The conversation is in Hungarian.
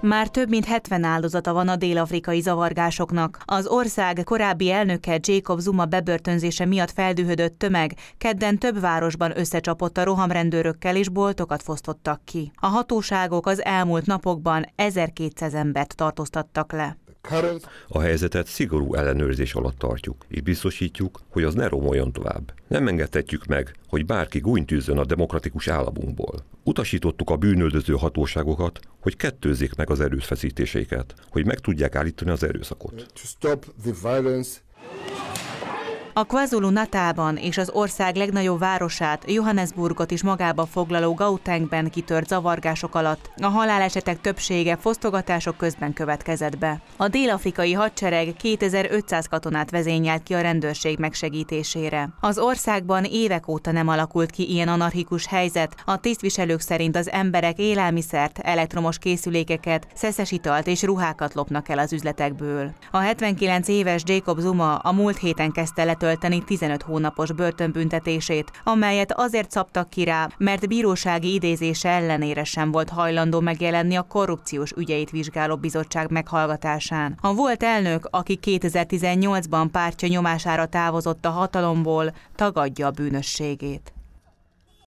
Már több mint 70 áldozata van a dél-afrikai zavargásoknak. Az ország korábbi elnöke Jacob Zuma bebörtönzése miatt feldühödött tömeg kedden több városban összecsapott a rohamrendőrökkel és boltokat fosztottak ki. A hatóságok az elmúlt napokban 1200 embert tartóztattak le. A helyzetet szigorú ellenőrzés alatt tartjuk, és biztosítjuk, hogy az ne romoljon tovább. Nem engedhetjük meg, hogy bárki gúnytűzön a demokratikus államunkból. Utasítottuk a bűnöldöző hatóságokat, hogy kettőzzék meg az erőfeszítéseiket, hogy meg tudják állítani az erőszakot. To stop the violence a kwazulu Natában és az ország legnagyobb városát, Johannesburgot is magába foglaló Gautengben kitört zavargások alatt a halálesetek többsége fosztogatások közben következett be. A dél-afrikai hadsereg 2500 katonát vezényelt ki a rendőrség megsegítésére. Az országban évek óta nem alakult ki ilyen anarchikus helyzet, a tisztviselők szerint az emberek élelmiszert, elektromos készülékeket, szeszes italt és ruhákat lopnak el az üzletekből. A 79 éves Jacob Zuma a múlt héten kezdte letölteni letölteni 15 hónapos börtönbüntetését, amelyet azért szabtak ki rá, mert bírósági idézése ellenére sem volt hajlandó megjelenni a korrupciós ügyeit vizsgáló bizottság meghallgatásán. A volt elnök, aki 2018-ban pártja nyomására távozott a hatalomból, tagadja a bűnösségét.